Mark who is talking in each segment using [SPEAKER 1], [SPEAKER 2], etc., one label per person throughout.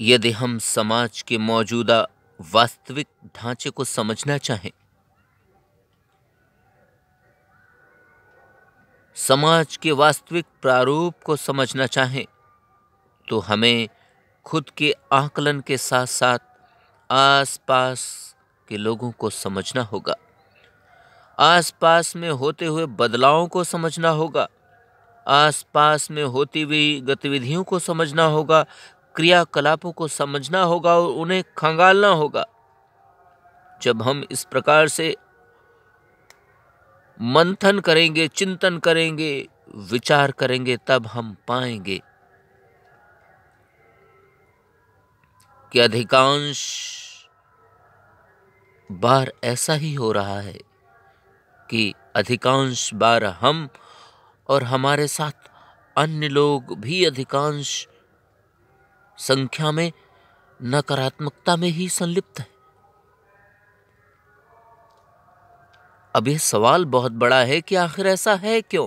[SPEAKER 1] यदि हम समाज के मौजूदा वास्तविक ढांचे को समझना चाहें समाज के वास्तविक प्रारूप को समझना चाहें तो हमें खुद के आकलन के साथ साथ आसपास के लोगों को समझना होगा आसपास में होते हुए बदलावों को समझना होगा आसपास में होती हुई गतिविधियों को समझना होगा क्रियाकलापों को समझना होगा और उन्हें खंगालना होगा जब हम इस प्रकार से मंथन करेंगे चिंतन करेंगे विचार करेंगे तब हम पाएंगे कि अधिकांश बार ऐसा ही हो रहा है कि अधिकांश बार हम और हमारे साथ अन्य लोग भी अधिकांश संख्या में नकारात्मकता में ही संलिप्त है अब यह सवाल बहुत बड़ा है कि आखिर ऐसा है क्यों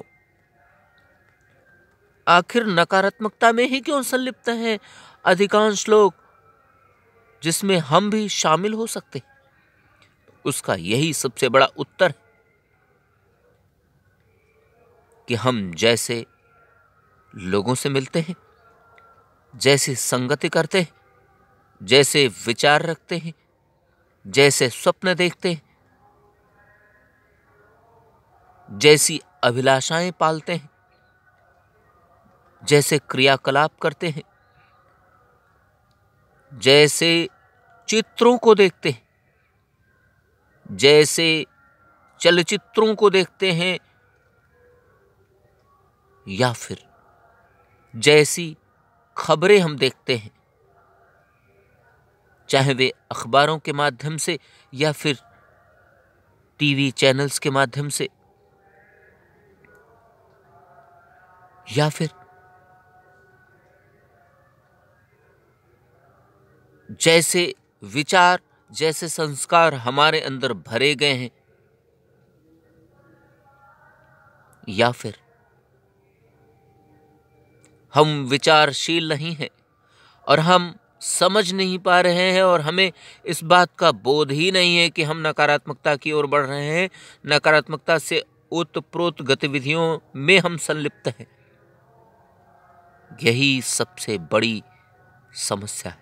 [SPEAKER 1] आखिर नकारात्मकता में ही क्यों संलिप्त हैं अधिकांश लोग जिसमें हम भी शामिल हो सकते उसका यही सबसे बड़ा उत्तर कि हम जैसे लोगों से मिलते हैं जैसी संगति करते हैं जैसे विचार रखते हैं जैसे स्वप्न देखते हैं जैसी अभिलाषाएं पालते हैं जैसे क्रियाकलाप करते हैं जैसे चित्रों को देखते हैं जैसे चलचित्रों को देखते हैं या फिर जैसी खबरें हम देखते हैं चाहे वे अखबारों के माध्यम से या फिर टीवी चैनल्स के माध्यम से या फिर जैसे विचार जैसे संस्कार हमारे अंदर भरे गए हैं या फिर हम विचारशील नहीं हैं और हम समझ नहीं पा रहे हैं और हमें इस बात का बोध ही नहीं है कि हम नकारात्मकता की ओर बढ़ रहे हैं नकारात्मकता से ओतप्रोत गतिविधियों में हम संलिप्त हैं यही सबसे बड़ी समस्या है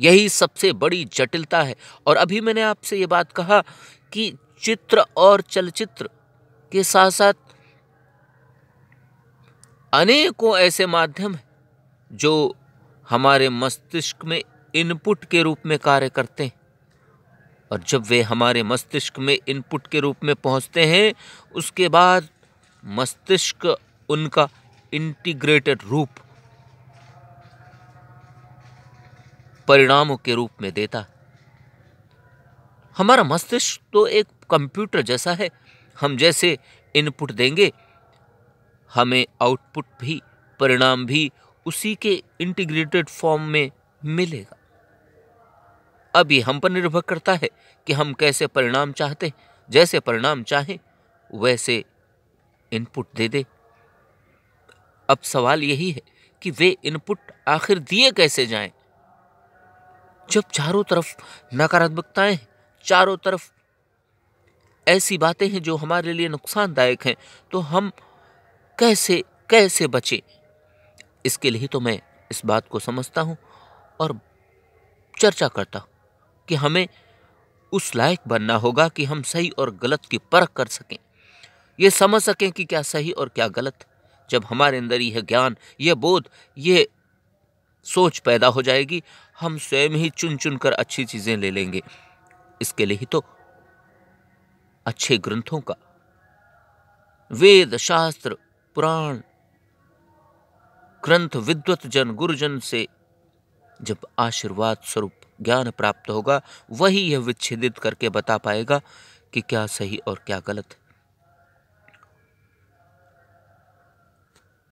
[SPEAKER 1] यही सबसे बड़ी जटिलता है और अभी मैंने आपसे ये बात कहा कि चित्र और चलचित्र के साथ साथ अनेकों ऐसे माध्यम हैं जो हमारे मस्तिष्क में इनपुट के रूप में कार्य करते हैं और जब वे हमारे मस्तिष्क में इनपुट के रूप में पहुंचते हैं उसके बाद मस्तिष्क उनका इंटीग्रेटेड रूप परिणामों के रूप में देता हमारा मस्तिष्क तो एक कंप्यूटर जैसा है हम जैसे इनपुट देंगे हमें आउटपुट भी परिणाम भी उसी के इंटीग्रेटेड फॉर्म में मिलेगा अब हम पर निर्भर करता है कि हम कैसे परिणाम चाहते हैं जैसे परिणाम चाहें वैसे इनपुट दे दे अब सवाल यही है कि वे इनपुट आखिर दिए कैसे जाएं जब चारों तरफ नकारात्मकताएं हैं चारों तरफ ऐसी बातें हैं जो हमारे लिए नुकसानदायक हैं तो हम कैसे कैसे बचे इसके लिए तो मैं इस बात को समझता हूँ और चर्चा करता हूँ कि हमें उस लायक बनना होगा कि हम सही और गलत की परख कर सकें ये समझ सकें कि क्या सही और क्या गलत जब हमारे अंदर यह ज्ञान यह बोध ये सोच पैदा हो जाएगी हम स्वयं ही चुन चुन कर अच्छी चीज़ें ले लेंगे इसके लिए ही तो अच्छे ग्रंथों का वेद शास्त्र पुराण ग्रंथ विद्वत जन गुरुजन से जब आशीर्वाद स्वरूप ज्ञान प्राप्त होगा वही यह विच्छेदित करके बता पाएगा कि क्या सही और क्या गलत है